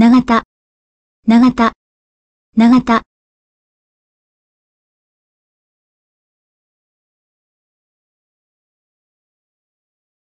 長田、長田、長田。